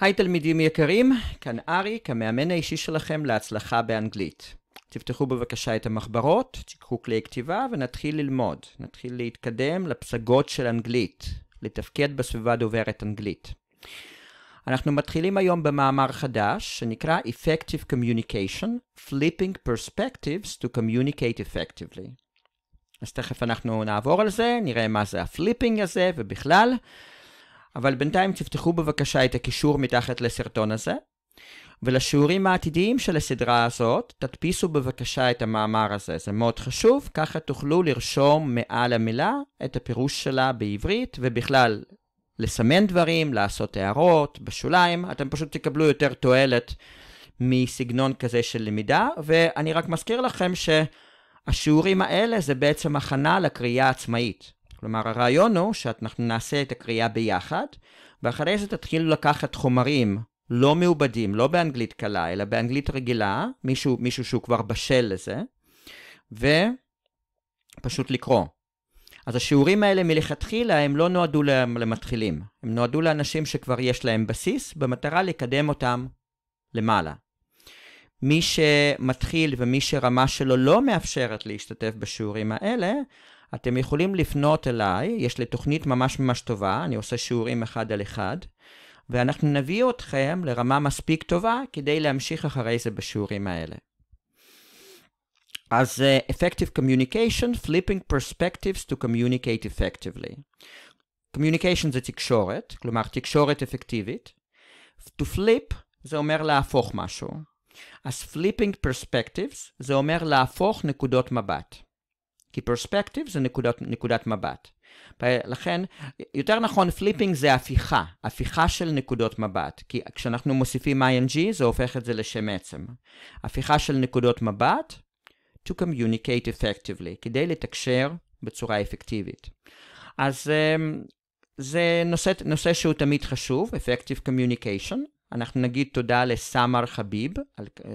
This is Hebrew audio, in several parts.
היי תלמידים יקרים, כאן ארי, כמאמן האישי שלכם להצלחה באנגלית. תפתחו בבקשה את המחברות, תיקחו כלי כתיבה ונתחיל ללמוד. נתחיל להתקדם לפסגות של אנגלית, לתפקד בסביבה דוברת אנגלית. אנחנו מתחילים היום במאמר חדש שנקרא Effective Communication, Flipping Perspectives to Communicate Effectively. אז תכף אנחנו נעבור על זה, נראה מה זה הפליפינג הזה ובכלל. אבל בינתיים תפתחו בבקשה את הקישור מתחת לסרטון הזה, ולשיעורים העתידיים של הסדרה הזאת, תדפיסו בבקשה את המאמר הזה, זה מאוד חשוב, ככה תוכלו לרשום מעל המילה את הפירוש שלה בעברית, ובכלל, לסמן דברים, לעשות הערות, בשוליים, אתם פשוט תקבלו יותר תועלת מסגנון כזה של למידה, ואני רק מזכיר לכם ש... השיעורים האלה זה בעצם הכנה לקריאה עצמאית. כלומר, הרעיון הוא שאנחנו נעשה את הקריאה ביחד, ואחרי זה תתחילו לקחת חומרים לא מעובדים, לא באנגלית קלה, אלא באנגלית רגילה, מישהו, מישהו שהוא כבר בשל לזה, ופשוט לקרוא. אז השיעורים האלה מלכתחילה הם לא נועדו למתחילים, הם נועדו לאנשים שכבר יש להם בסיס, במטרה לקדם אותם למעלה. מי שמתחיל ומי שרמה שלו לא מאפשרת להשתתף בשיעורים האלה, אתם יכולים לפנות אליי, יש לי תוכנית ממש ממש טובה, אני עושה שיעורים אחד על אחד, ואנחנו נביא אתכם לרמה מספיק טובה כדי להמשיך אחרי זה בשיעורים האלה. אז uh, Effective Communication, Flipping Perspectives to Communicate Effectively. Communication זה תקשורת, כלומר תקשורת אפקטיבית. To flip זה אומר להפוך משהו. אז Flipping Perspectives זה אומר להפוך נקודות מבט. כי perspective זה נקודות, נקודת מבט. לכן, יותר נכון, פליפינג זה הפיכה, הפיכה של נקודות מבט, כי כשאנחנו מוסיפים ing זה הופך את זה לשם עצם. הפיכה של נקודות מבט to communicate effectively, כדי לתקשר בצורה אפקטיבית. אז אמ, זה נושא, נושא שהוא תמיד חשוב, Effective Communication. אנחנו נגיד תודה לסמר חביב,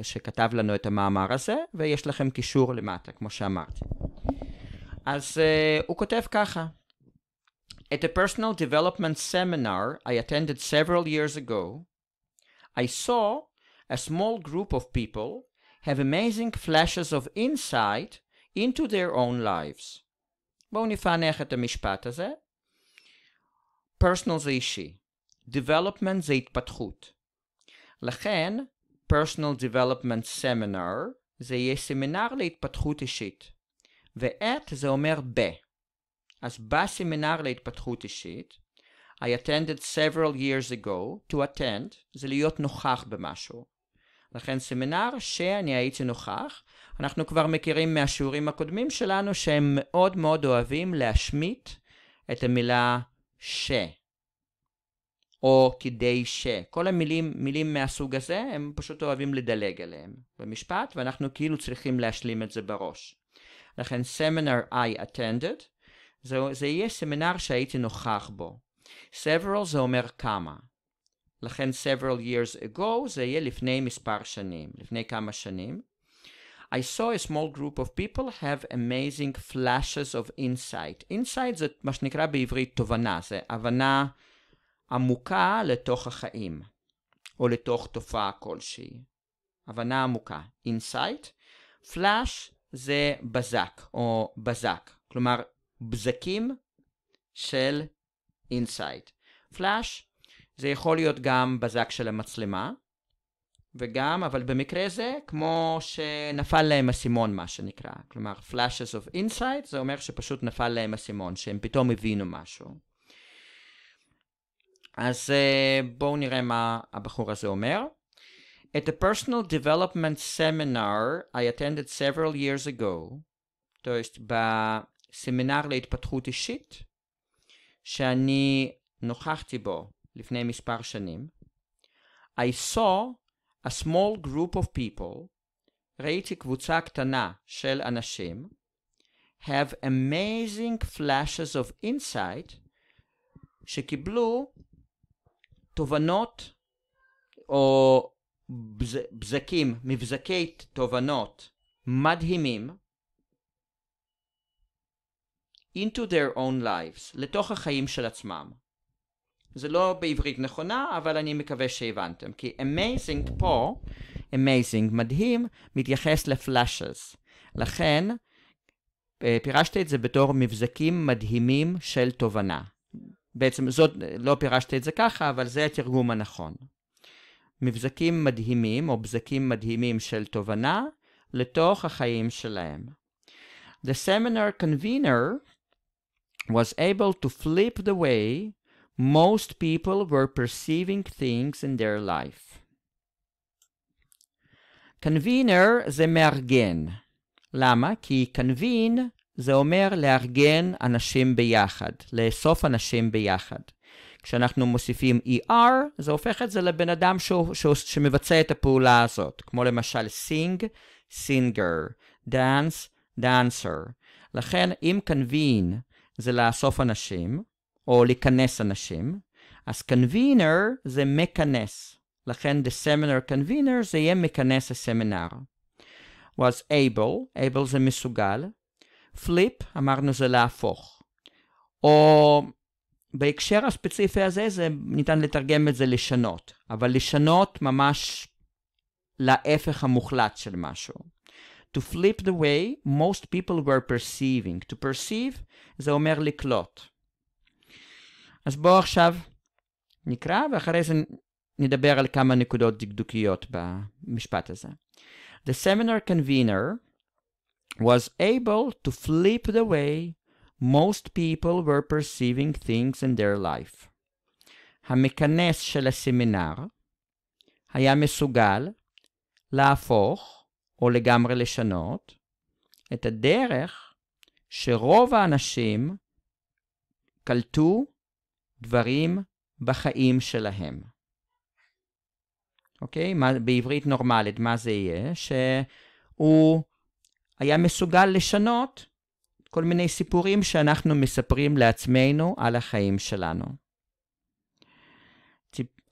שכתב לנו את המאמר הזה, ויש לכם קישור למטה, כמו שאמרתי. אז uh, הוא כותב ככה: At a personal development seminar I attended several years ago, I saw a small group of people have amazing flashes of insight into their own lives. בואו נפענח את המשפט הזה. פרסונל זה אישי, development זה התפתחות. לכן, פרסונל development seminar זה יהיה סמינר להתפתחות אישית. ואת זה אומר ב. אז בסמינר להתפתחות אישית, I attended several years ago, to attend, זה להיות נוכח במשהו. לכן סמינר שאני הייתי נוכח, אנחנו כבר מכירים מהשיעורים הקודמים שלנו שהם מאוד מאוד אוהבים להשמיט את המילה ש. או כדי ש. כל המילים, מילים מהסוג הזה, הם פשוט אוהבים לדלג עליהם במשפט, ואנחנו כאילו צריכים להשלים את זה בראש. לכן seminar I attended, זה, זה יהיה סמינר שהייתי נוכח בו. several זה אומר כמה. לכן several years ago זה יהיה לפני מספר שנים, לפני כמה שנים. I saw a small group of people have amazing flashes of insight. insight זה מה שנקרא בעברית תובנה, זה הבנה עמוקה לתוך החיים, או לתוך תופעה כלשהי. הבנה עמוקה, insight. flash זה בזק, או בזק. כלומר, בזקים של אינסייט. פלאש זה יכול להיות גם בזק של המצלמה, וגם, אבל במקרה זה, כמו שנפל להם אסימון, מה שנקרא. כלומר, פלאשס אוף insight, זה אומר שפשוט נפל להם אסימון, שהם פתאום הבינו משהו. אז אה, בואו נראה מה הבחור הזה אומר. At the personal development seminar I attended several years ago, to jest בסמינר להתפתחות אישית, שאני נוכחתי בו לפני מספר שנים, I saw a small group of people, ראיתי קבוצה קטנה של אנשים, have amazing flashes of insight, שקיבלו תובנות או בז, בזקים, מבזקי תובנות מדהימים into their own lives, לתוך החיים של עצמם. זה לא בעברית נכונה, אבל אני מקווה שהבנתם. כי amazing פה, amazing מדהים, מתייחס לפלאשס. לכן, אה, פירשתי את זה בתור מבזקים מדהימים של תובנה. בעצם זאת, לא פירשתי את זה ככה, אבל זה התרגום הנכון. מבזקים מדהימים או בזקים מדהימים של תובנה לתוך החיים שלהם. The seminar convener was able to flip the way most people were perceiving things in their life. convener זה מארגן. למה? כי convene זה אומר לארגן אנשים ביחד, לאסוף אנשים ביחד. כשאנחנו מוסיפים ER, זה הופך את זה לבן אדם ש... ש... שמבצע את הפעולה הזאת, כמו למשל sing, singer, dance, dancer. לכן, אם convene זה לאסוף אנשים, או לכנס אנשים, אז convener זה מכנס. לכן, the seminar convener זה יהיה מכנס הסמינר. was able, able זה מסוגל. flip, אמרנו זה להפוך. או בהקשר הספציפי הזה, זה, ניתן לתרגם את זה לשנות, אבל לשנות ממש להפך המוחלט של משהו. To flip the way most people were perceiving. To perceive זה אומר לקלוט. אז בואו עכשיו נקרא, ואחרי זה נדבר על כמה נקודות דקדוקיות במשפט הזה. The seminar convener was able to flip the way most people were perceiving things in their life. המכנס של הסמינר היה מסוגל להפוך או לגמרי לשנות את הדרך שרוב האנשים קלטו דברים בחיים שלהם. אוקיי? מה, בעברית נורמלית, מה זה יהיה? שהוא היה מסוגל לשנות כל מיני סיפורים שאנחנו מספרים לעצמנו על החיים שלנו.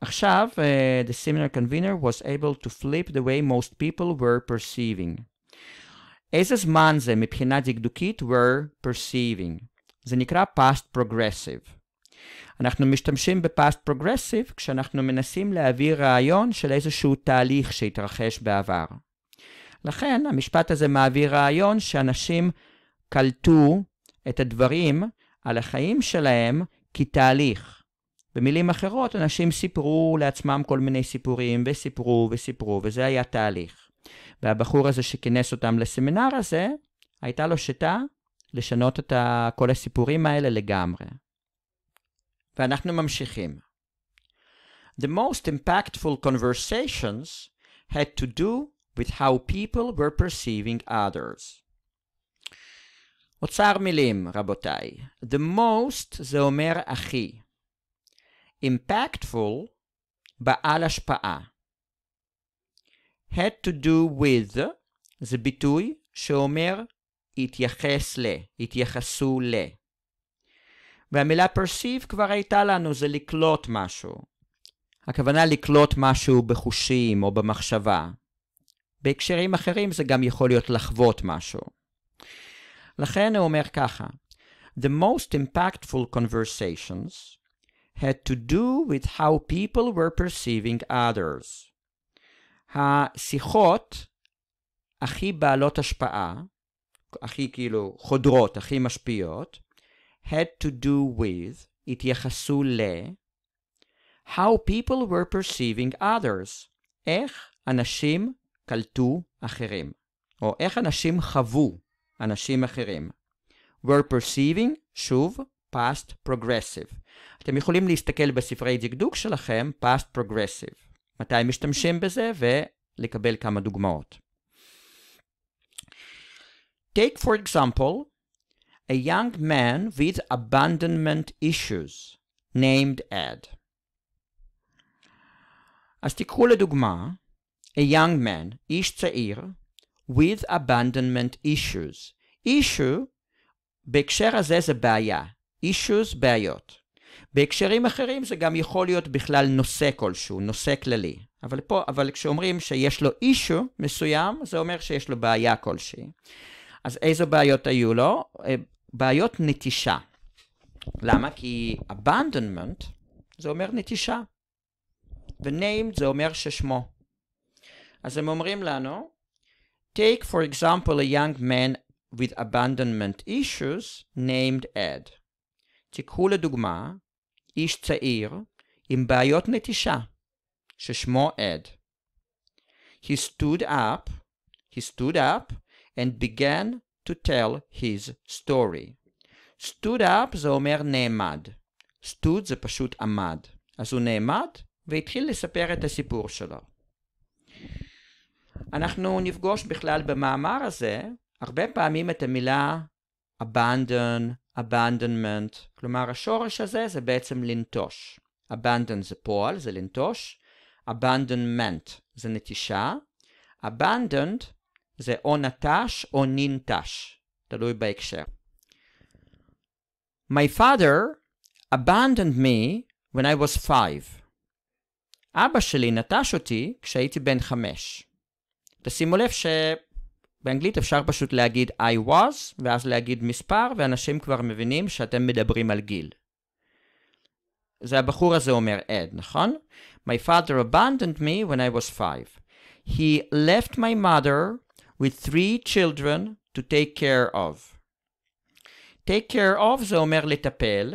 עכשיו, uh, the seminar convener was able to flip the way most people were perceiving. איזה זמן זה מבחינה דקדוקית were perceiving? זה נקרא past progressive. אנחנו משתמשים בפאסט פרוגרסיב כשאנחנו מנסים להביא רעיון של איזשהו תהליך שהתרחש בעבר. לכן, המשפט הזה מעביר רעיון שאנשים קלטו את הדברים על החיים שלהם כתהליך. במילים אחרות, אנשים סיפרו לעצמם כל מיני סיפורים, וסיפרו וסיפרו, וזה היה תהליך. והבחור הזה שכינס אותם לסמינר הזה, הייתה לו שיטה לשנות את כל הסיפורים האלה לגמרי. ואנחנו ממשיכים. The most impactful conversations had to do with how people were perceiving others. אוצר מילים, רבותיי. The most זה אומר הכי. Impactful, בעל השפעה. had to do with זה ביטוי שאומר התייחס ל, התייחסו ל. והמילה perceive כבר הייתה לנו, זה לקלוט משהו. הכוונה לקלוט משהו בחושים או במחשבה. בהקשרים אחרים זה גם יכול להיות לחוות משהו. לכן הוא אומר ככה, The most impactful conversations had to do with how people were perceiving others. השיחות הכי בעלות השפעה, הכי כאילו חודרות, הכי משפיעות, had to do with, התייחסו ל, how people were perceiving others, איך אנשים קלטו אחרים, או איך אנשים חוו אנשים אחרים. were perceiving, שוב, past progressive. אתם יכולים להסתכל בספרי דקדוק שלכם, past progressive. מתי משתמשים בזה ולקבל כמה דוגמאות. Take for example, a young man with abandonment issues, named Ed. אז תיקחו לדוגמה, a young man, איש צעיר, with abandonment issues. issue בהקשר הזה זה בעיה. issues בעיות. בהקשרים אחרים זה גם יכול להיות בכלל נושא כלשהו, נושא כללי. אבל פה, אבל כשאומרים שיש לו issue מסוים, זה אומר שיש לו בעיה כלשהי. אז איזה בעיות היו לו? אה, בעיות נטישה. למה? כי abandonment זה אומר נטישה. ו ונאם זה אומר ששמו. אז הם אומרים לנו, Take, for example, a young man with abandonment issues named Ed. תיקחו לדוגמה איש צעיר עם בעיות נטישה, ששמו Ed. He stood up, he stood up and began to tell his story. stood up זה אומר נעמד. stood זה פשוט עמד. אז הוא נעמד והתחיל לספר את הסיפור שלו. אנחנו נפגוש בכלל במאמר הזה הרבה פעמים את המילה abandon, abandonment, כלומר השורש הזה זה בעצם לנטוש. abandon זה פועל, זה לנטוש, abandonment זה נטישה, abandoned זה או נטש או ננטש, תלוי בהקשר. My father abandoned me when I was five. אבא שלי נטש אותי כשהייתי בן חמש. תשימו לב שבאנגלית אפשר פשוט להגיד I was, ואז להגיד מספר, ואנשים כבר מבינים שאתם מדברים על גיל. זה הבחור הזה אומר עד, נכון? My father abandoned me when I was five. He left my mother with three children to take care of. take care of זה אומר לטפל,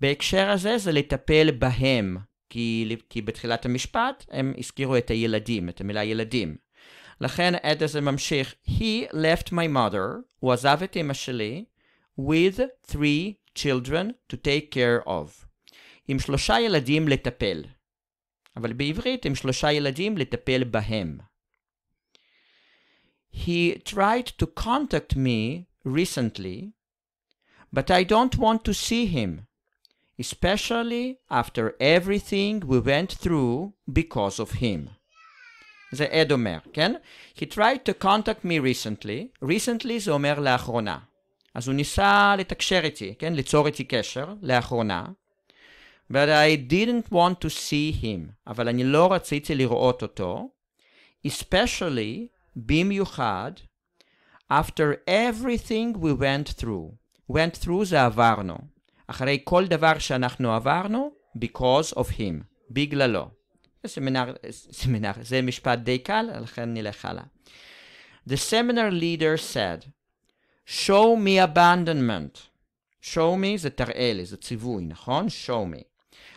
בהקשר הזה זה לטפל בהם, כי, כי בתחילת המשפט הם הזכירו את הילדים, את המילה ילדים. לכן עד זה ממשיך, He left my mother, הוא עזב את אמא שלי, with three children to take care of. עם שלושה ילדים לטפל. אבל בעברית, עם שלושה ילדים לטפל בהם. He tried to contact me recently, but I don't want to see him, especially after everything we went through because of him. זה עד אומר, כן? He tried to contact me recently, recently זה אומר לאחרונה. אז הוא ניסה לתקשר איתי, כן? ליצור איתי קשר, לאחרונה. But I didn't want to see him, אבל אני לא רציתי לראות אותו. Especially, במיוחד, after everything we went through. went through זה עברנו. אחרי כל דבר שאנחנו עברנו, because of him, בגללו. סמינר, סמינר, זה משפט די קל, לכן נלך הלאה. The seminar leader said, show me abandonment. show me זה תראה לי, זה ציווי, נכון? show me.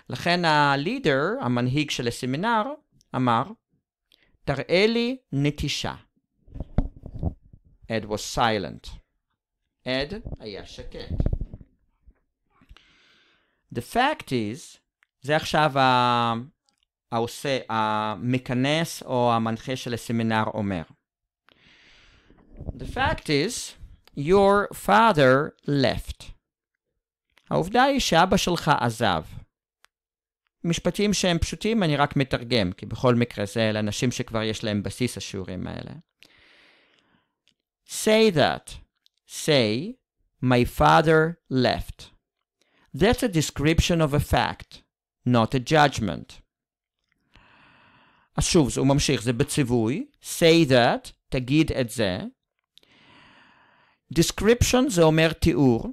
לכן הלידר, המנהיג של הסמינר, אמר, תראה לי נטישה. אד was silent. אד היה שקט. The fact is, זה עכשיו ה... Uh, העושה, המכנס או המנחה של הסמינר אומר. The fact is, your father left. העובדה היא שאבא שלך עזב. משפטים שהם פשוטים אני רק מתרגם, כי בכל מקרה זה לאנשים שכבר יש להם בסיס השיעורים האלה. Say that. Say, my father left. That's a description of a fact, not a judgment. אז שוב, הוא ממשיך, זה בציווי, say that, תגיד את זה. description זה אומר תיאור,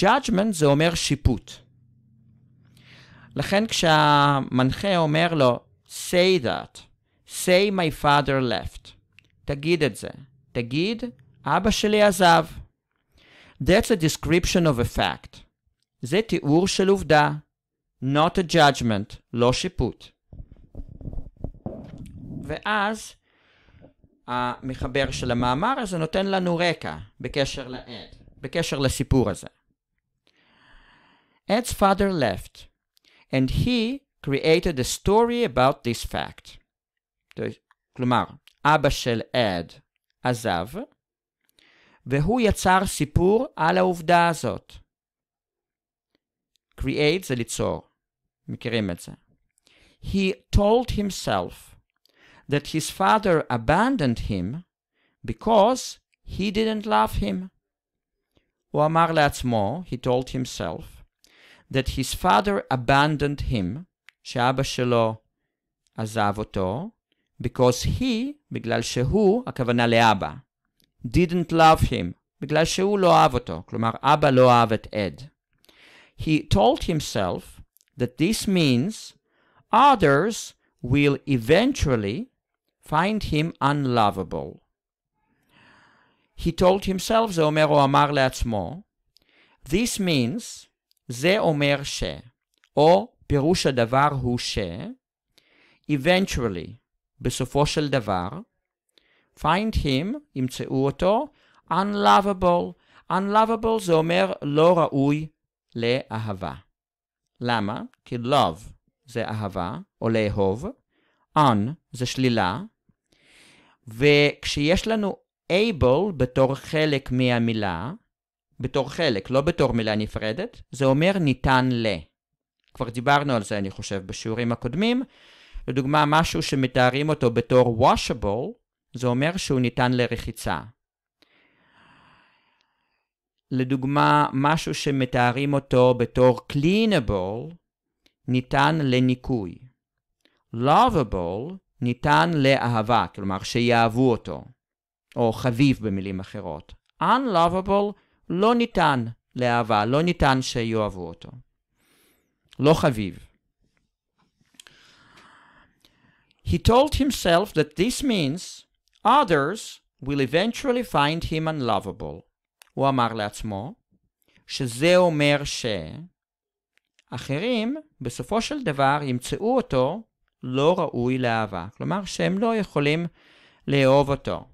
judgment זה אומר שיפוט. לכן כשהמנחה אומר לו, say that, say my father left, תגיד את זה, תגיד, אבא שלי עזב. That's a description of a fact. זה תיאור של עובדה, not a judgment, לא שיפוט. ואז המחבר של המאמר הזה נותן לנו רקע בקשר לעד, בקשר לסיפור הזה. Ed's father left, and he created a story about this fact. כלומר, אבא של עד עזב, והוא יצר סיפור על העובדה הזאת. create זה ליצור, מכירים את זה. He told himself that his father abandoned him because he didn't love him. הוא אמר לעצמו, he told himself, that his father abandoned him, שאבא שלו עזב אותו, because he, בגלל שהוא, הכוונה לאבא, didn't love him, בגלל שהוא לא אהב אותו, כלומר אבא לא אהב את He told himself that this means others will eventually find him unlovable. He told himself, זה אומר, הוא אמר לעצמו, This means, זה אומר ש, או פירוש הדבר הוא ש, eventually, בסופו של דבר, find him, ימצאו אותו, unlovable. unlovable זה אומר לא ראוי לאהבה. למה? כי love זה אהבה, או לאהוב, on זה שלילה, וכשיש לנו able בתור חלק מהמילה, בתור חלק, לא בתור מילה נפרדת, זה אומר ניתן ל. כבר דיברנו על זה, אני חושב, בשיעורים הקודמים. לדוגמה, משהו שמתארים אותו בתור washable, זה אומר שהוא ניתן לרחיצה. לדוגמה, משהו שמתארים אותו בתור cleanable, ניתן לניקוי. lovable ניתן לאהבה, כלומר שיאהבו אותו, או חביב במילים אחרות. unlovable לא ניתן לאהבה, לא ניתן שיאהבו אותו. לא חביב. He told himself that this means others will eventually find him unlovable. הוא אמר לעצמו שזה אומר שאחרים בסופו של דבר ימצאו אותו לא ראוי לאהבה. כלומר, שהם לא יכולים לאהוב אותו.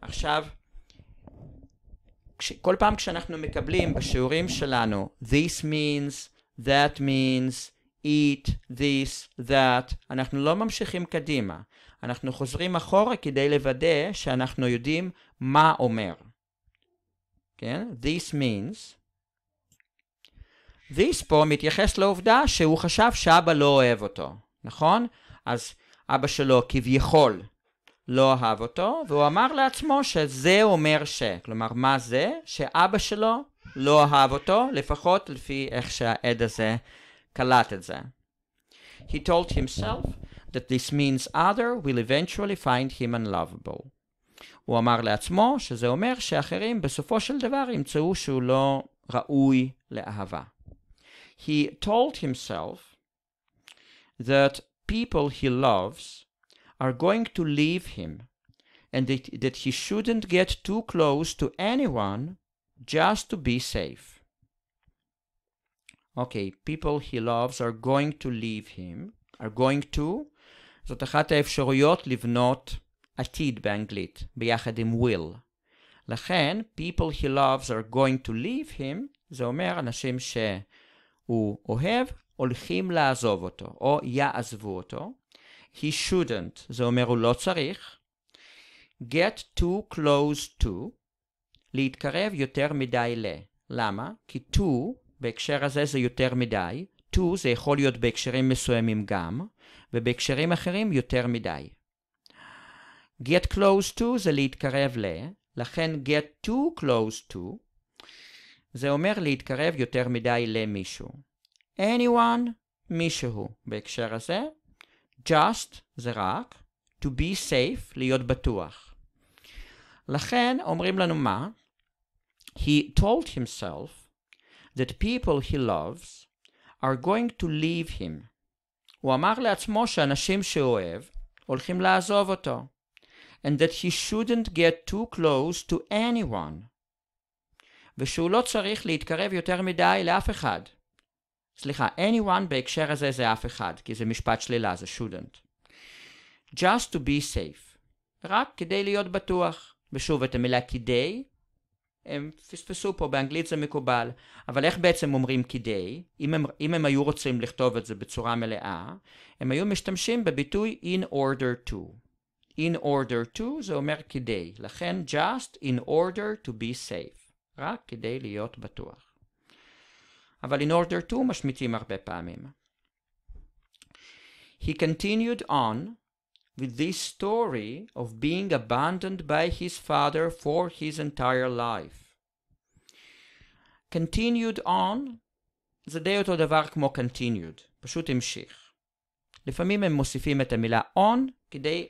עכשיו, כל פעם כשאנחנו מקבלים בשיעורים שלנו, this means, that means, eat, this, that, אנחנו לא ממשיכים קדימה. אנחנו חוזרים אחורה כדי לוודא שאנחנו יודעים מה אומר. כן? This means. This פה מתייחס לעובדה שהוא חשב שאבא לא אוהב אותו, נכון? אז אבא שלו כביכול לא אהב אותו, והוא אמר לעצמו שזה אומר ש... כלומר, מה זה? שאבא שלו לא אהב אותו, לפחות לפי איך שהעד הזה קלט את זה. He told himself that this means other will eventually find him unlovable. הוא אמר לעצמו שזה אומר שאחרים בסופו של דבר ימצאו שהוא לא ראוי לאהבה. He told himself that people he loves are going to leave him and that, that he shouldn't get too close to anyone just to be safe. okay, people he loves are going to leave him, are going to, זאת אחת האפשרויות לבנות עתיד באנגלית, ביחד עם will. לכן, people he loves are going to leave him, זה אומר אנשים שהוא אוהב, הולכים לעזוב אותו, או יעזבו אותו. He shouldn't, זה אומר הוא לא צריך. get too close to, להתקרב יותר מדי ל. למה? כי to, בהקשר הזה זה יותר מדי, to זה יכול להיות בהקשרים מסוימים גם, ובהקשרים אחרים יותר מדי. get close to זה להתקרב ל, לכן get too close to, זה אומר להתקרב יותר מדי למישהו. anyone, מישהו בהקשר הזה, just זה רק, to be safe, להיות בטוח. לכן אומרים לנו מה? He told himself that people he loves are going to leave him. הוא אמר לעצמו שאנשים שהוא אוהב הולכים לעזוב אותו. and that he shouldn't get too close to anyone. ושהוא לא צריך להתקרב יותר מדי לאף אחד. סליחה, anyone בהקשר הזה זה אף אחד, כי זה משפט שלילה, זה shouldn't. Just to be safe. רק כדי להיות בטוח. ושוב, את המילה כדי, הם פספסו פה, באנגלית זה מקובל. אבל איך בעצם אומרים כדי? אם הם, אם הם היו רוצים לכתוב את זה בצורה מלאה, הם היו משתמשים בביטוי in order to. in order to זה אומר כדי. לכן just in order to be safe. רק כדי להיות בטוח. אבל in order to משמיטים הרבה פעמים. He continued on with this story of being abandoned by his father for his entire life. continued on זה די אותו דבר כמו continued, פשוט המשיך. לפעמים הם מוסיפים את המילה on כדי,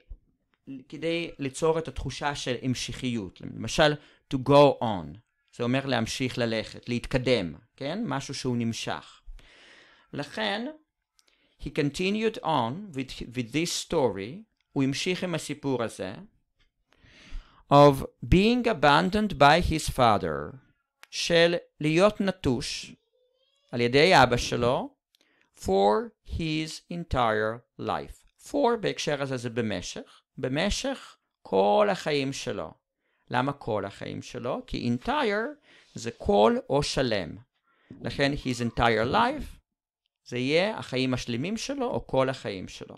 כדי ליצור את התחושה של המשכיות, למשל to go on. זה אומר להמשיך ללכת, להתקדם, כן? משהו שהוא נמשך. לכן, he continued on with, with this story, הוא המשיך עם הסיפור הזה, of being abandoned by his father, של להיות נטוש על ידי אבא שלו, for his entire life. for בהקשר הזה זה במשך, במשך כל החיים שלו. למה כל החיים שלו? כי entire זה כל או שלם. לכן his entire life זה יהיה החיים השלמים שלו או כל החיים שלו.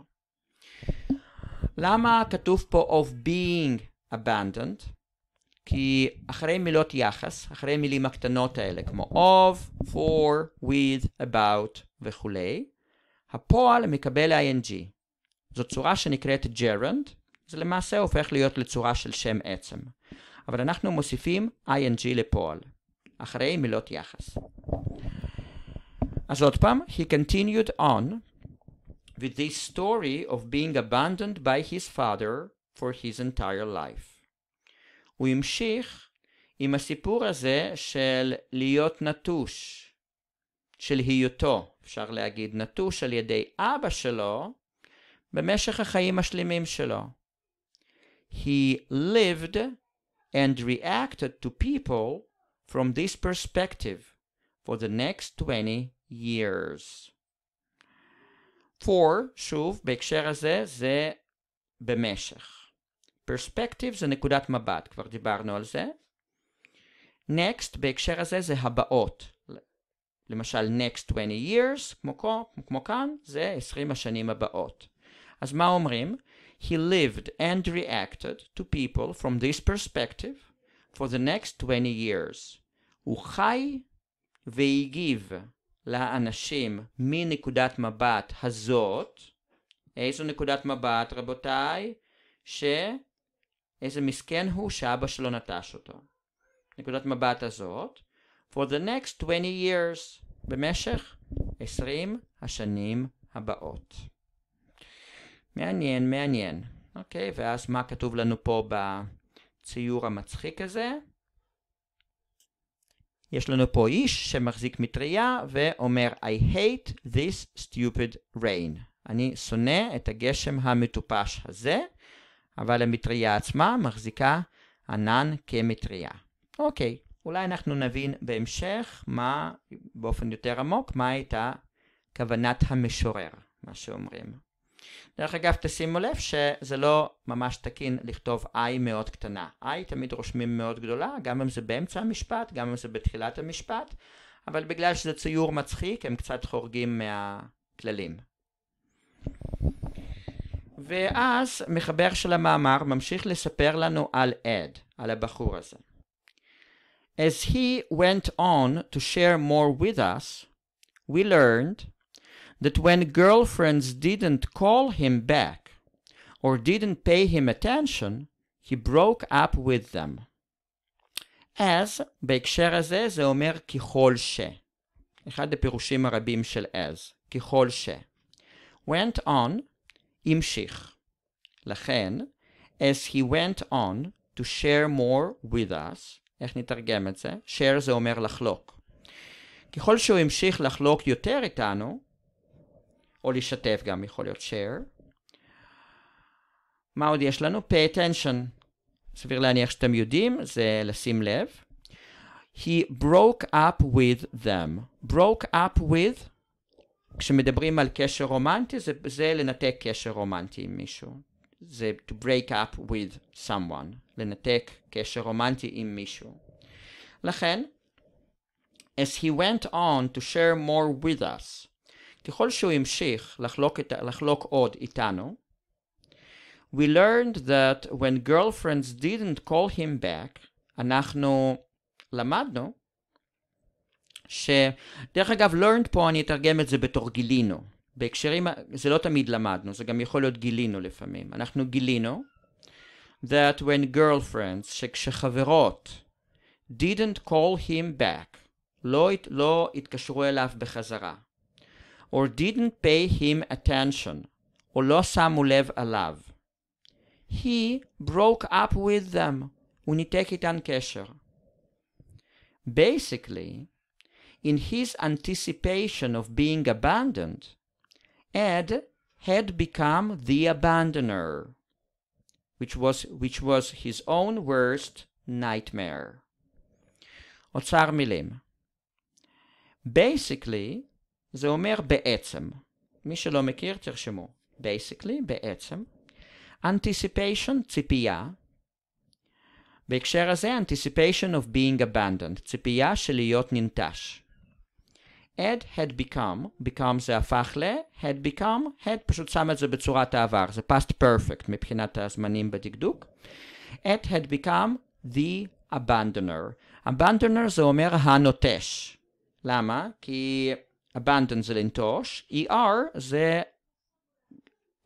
למה כתוב פה of being abandoned? כי אחרי מילות יחס, אחרי מילים הקטנות האלה, כמו of, for, with, about וכולי, הפועל מקבל ing. זו צורה שנקראת gerund, זה למעשה הופך להיות לצורה של שם עצם. אבל אנחנו מוסיפים ing לפועל, אחרי מילות יחס. אז עוד פעם, he continued on with this story of being abandoned by his father for his entire life. הוא המשיך עם הסיפור הזה של להיות נטוש, של היותו, אפשר להגיד, נטוש על ידי אבא שלו במשך החיים השלימים שלו. he lived and reacted to people from this perspective for the next 20 years. 4, שוב, בהקשר הזה, זה במשך. פרספקטיב זה נקודת מבט, כבר דיברנו על זה. Next, בהקשר הזה, זה הבאות. למשל, next 20 years, כמו, כמו כאן, זה 20 השנים הבאות. אז מה אומרים? He lived and reacted to people from this perspective for the next 20 years. הוא חי והגיב לאנשים מנקודת מבט הזאת. איזו נקודת מבט, רבותיי? שאיזה מסכן הוא שאבא שלו נטש אותו. נקודת מבט הזאת. For the next 20 years, במשך 20 השנים הבאות. מעניין, מעניין. אוקיי, ואז מה כתוב לנו פה בציור המצחיק הזה? יש לנו פה איש שמחזיק מטריה ואומר I hate this stupid rain. אני שונא את הגשם המטופש הזה, אבל המטריה עצמה מחזיקה ענן כמטריה. אוקיי, אולי אנחנו נבין בהמשך מה, באופן יותר עמוק, מה הייתה כוונת המשורר, מה שאומרים. דרך אגב, תשימו לב שזה לא ממש תקין לכתוב I מאוד קטנה. I תמיד רושמים מאוד גדולה, גם אם זה באמצע המשפט, גם אם זה בתחילת המשפט, אבל בגלל שזה ציור מצחיק, הם קצת חורגים מהכללים. ואז מחבר של המאמר ממשיך לספר לנו על אד, על הבחור הזה. As he went on to share more with us, we learned that when girlfriends didn't call him back or didn't pay him attention, he broke up with them. אז בהקשר הזה זה אומר ככל ש. אחד הפירושים הרבים של אז, ככל ש. went on, המשיך. לכן, as he went on to share more with us, איך נתרגם את זה? share זה אומר לחלוק. ככל שהוא המשיך לחלוק יותר איתנו, או לשתף גם יכול להיות share. מה עוד יש לנו? pay attention. סביר להניח שאתם יודעים, זה לשים לב. He broke up with them. broke up with, כשמדברים על קשר רומנטי, זה, זה לנתק קשר רומנטי עם מישהו. זה to break up with someone, לנתק קשר רומנטי עם מישהו. לכן, as he went on to share more with us, ככל שהוא המשיך לחלוק, את, לחלוק עוד איתנו, We learned that when girlfriends didn't call him back, אנחנו למדנו שדרך אגב learned פה אני אתרגם את זה בתור גילינו בהקשרים זה לא תמיד למדנו זה גם יכול להיות גילינו לפעמים אנחנו גילינו that when girlfriends שכשחברות didn't call him back לא, לא התקשרו אליו בחזרה or didn't pay him attention, or לא שמו לב He broke up with them, הוא ניתק Basically, in his anticipation of being abandoned, Ed had become the abandoner, which was, which was his own worst nightmare. Otsar milim. Basically, זה אומר בעצם. מי שלא מכיר, תרשמו. Basically, בעצם. Anticipation, ציפייה. בהקשר הזה, anticipation of being abandoned, ציפייה של להיות ננטש. had had become, become זה הפך ל, had become, had פשוט שם את זה בצורת העבר, זה past perfect מבחינת הזמנים בדקדוק. had had become the abandoner. abandoner זה אומר הנוטש. למה? כי abandon זה לנטוש, ER זה,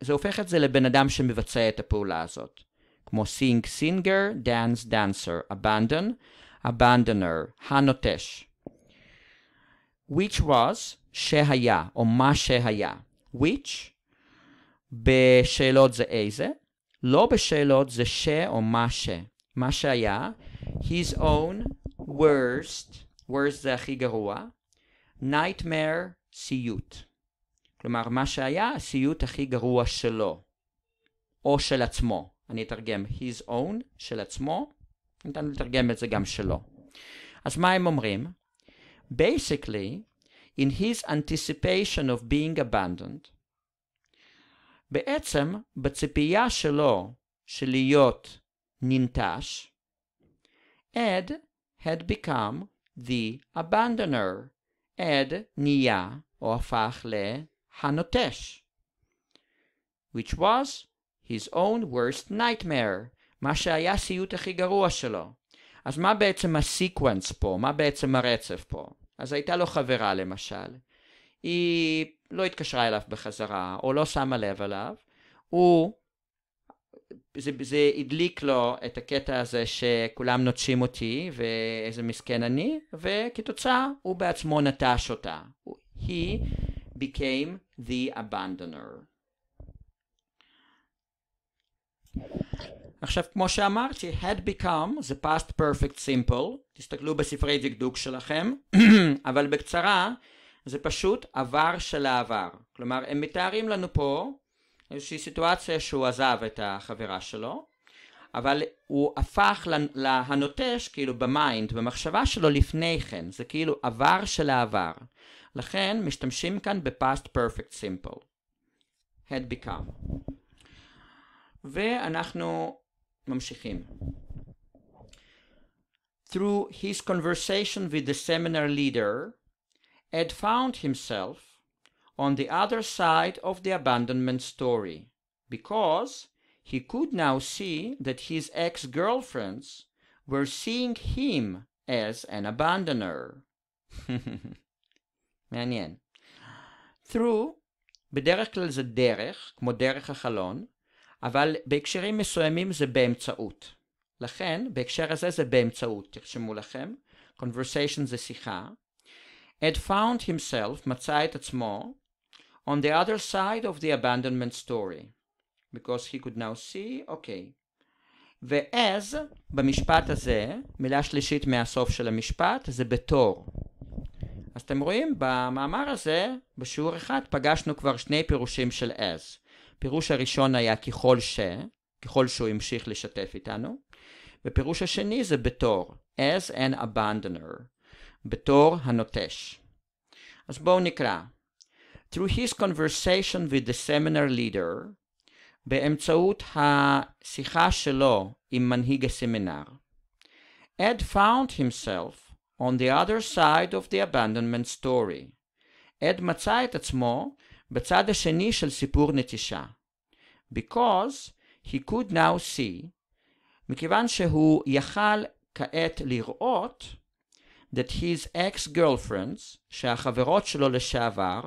זה הופך את זה לבן אדם שמבצע את הפעולה הזאת. כמו sing singer, dance dancer, abandon, abandoner, הנוטש. which was, שהיה, או מה שהיה. which, בשאלות זה איזה, לא בשאלות זה ש או מה ש. מה שהיה, his own worst, worst זה הכי גרוע, Nightmare סיוט. כלומר, מה שהיה הסיוט הכי גרוע שלו, או של עצמו. אני אתרגם his own, של עצמו, ניתן לתרגם את זה גם שלו. אז מה הם אומרים? Basically, in his anticipation of being abandoned, בעצם בציפייה שלו של להיות ננטש, Ed had become the abandoner, עד נהיה או הפך ל"הנוטש", which was his own worst nightmare, מה שהיה הסיוט הכי גרוע שלו. אז מה בעצם הסיקוונס פה? מה בעצם הרצף פה? אז הייתה לו חברה למשל, היא לא התקשרה אליו בחזרה, או לא שמה לב אליו, הוא זה, זה הדליק לו את הקטע הזה שכולם נוטשים אותי ואיזה מסכן אני, וכתוצאה הוא בעצמו נטש אותה. He became the abandoner. עכשיו כמו שאמרתי, had become זה past perfect simple, תסתכלו בספרי דקדוק שלכם, אבל בקצרה זה פשוט עבר של העבר. כלומר, הם מתארים לנו פה איזושהי סיטואציה שהוא עזב את החברה שלו, אבל הוא הפך להנוטש, כאילו במיינד, במחשבה שלו לפני כן, זה כאילו עבר של העבר. לכן משתמשים כאן ב-past perfect simple. had become. ואנחנו ממשיכים. Through his conversation with the seminar leader, Ed found himself on the other side of the abandonment story, because he could now see that his ex girlfriends were seeing him as an abandoner. מעניין. through, בדרך כלל זה דרך, כמו דרך החלון, אבל בהקשרים מסוימים זה באמצעות. לכן, בהקשר הזה זה באמצעות, תרשמו לכם. conversation זה שיחה. Ed found himself, מצא את עצמו, on the other side of the abandonment story. because he could now see, Okay. ואז, במשפט הזה, מילה שלישית מהסוף של המשפט, זה בתור. אז אתם רואים, במאמר הזה, בשיעור אחד, פגשנו כבר שני פירושים של אז. פירוש הראשון היה ככל ש, ככל שהוא המשיך לשתף איתנו, ופירוש השני זה בתור, as an abandoner, בתור הנוטש. אז בואו נקרא. through his conversation with the seminar leader, באמצעות השיחה שלו עם מנהיג הסמינר, Ed found himself on the other side of the abandonment story. Ed מצא את עצמו בצד השני של סיפור נטישה. Because he could now see, מכיוון שהוא יכל כעת לראות, that his ex-girlfriends, שהחברות שלו לשעבר,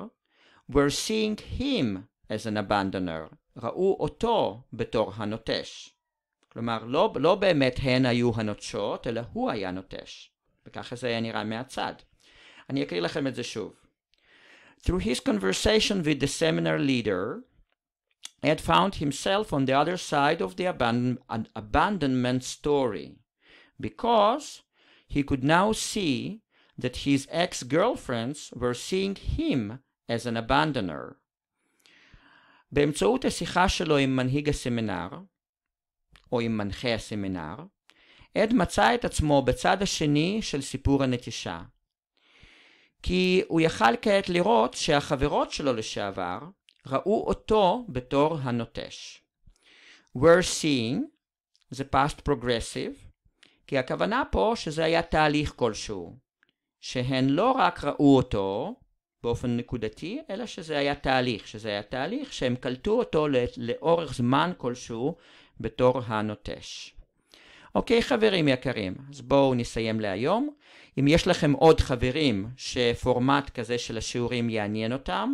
were seeing him as an abandoner, ראו אותו בתור הנוטש. כלומר, לא, לא באמת הן היו הנוטשות, אלא הוא היה נוטש. וככה זה היה נראה מהצד. אני אקריא לכם את זה שוב. Through his conversation with the seminar leader, he had found himself on the other side of the abandon, abandonment story, because he could now see that his ex-girlfriends were seeing him as an abandoner. באמצעות השיחה שלו עם מנהיג הסמינר, או עם מנחה הסמינר, אד מצא את עצמו בצד השני של סיפור הנטישה. כי הוא יכל כעת לראות שהחברות שלו לשעבר ראו אותו בתור הנוטש. We're seeing זה past progressive, כי הכוונה פה שזה היה תהליך כלשהו, שהן לא רק ראו אותו, באופן נקודתי, אלא שזה היה תהליך, שזה היה תהליך שהם קלטו אותו לאורך זמן כלשהו בתור הנוטש. אוקיי חברים יקרים, אז בואו נסיים להיום. אם יש לכם עוד חברים שפורמט כזה של השיעורים יעניין אותם,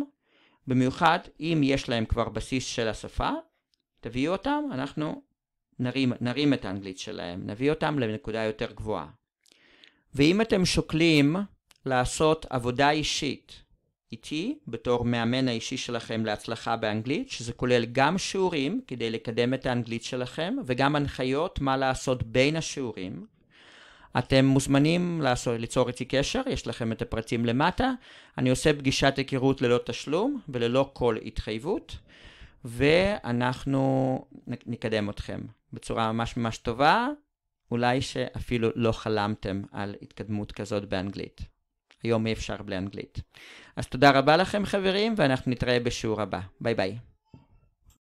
במיוחד אם יש להם כבר בסיס של השפה, תביאו אותם, אנחנו נרים, נרים את האנגלית שלהם, נביא אותם לנקודה יותר גבוהה. ואם אתם שוקלים לעשות עבודה אישית איתי בתור מאמן האישי שלכם להצלחה באנגלית, שזה כולל גם שיעורים כדי לקדם את האנגלית שלכם וגם הנחיות מה לעשות בין השיעורים. אתם מוזמנים לעשות, ליצור איתי קשר, יש לכם את הפרטים למטה. אני עושה פגישת היכרות ללא תשלום וללא כל התחייבות, ואנחנו נקדם אתכם בצורה ממש ממש טובה, אולי שאפילו לא חלמתם על התקדמות כזאת באנגלית. היום אי אפשר בלי אנגלית. אז תודה רבה לכם חברים, ואנחנו נתראה בשיעור הבא. ביי ביי.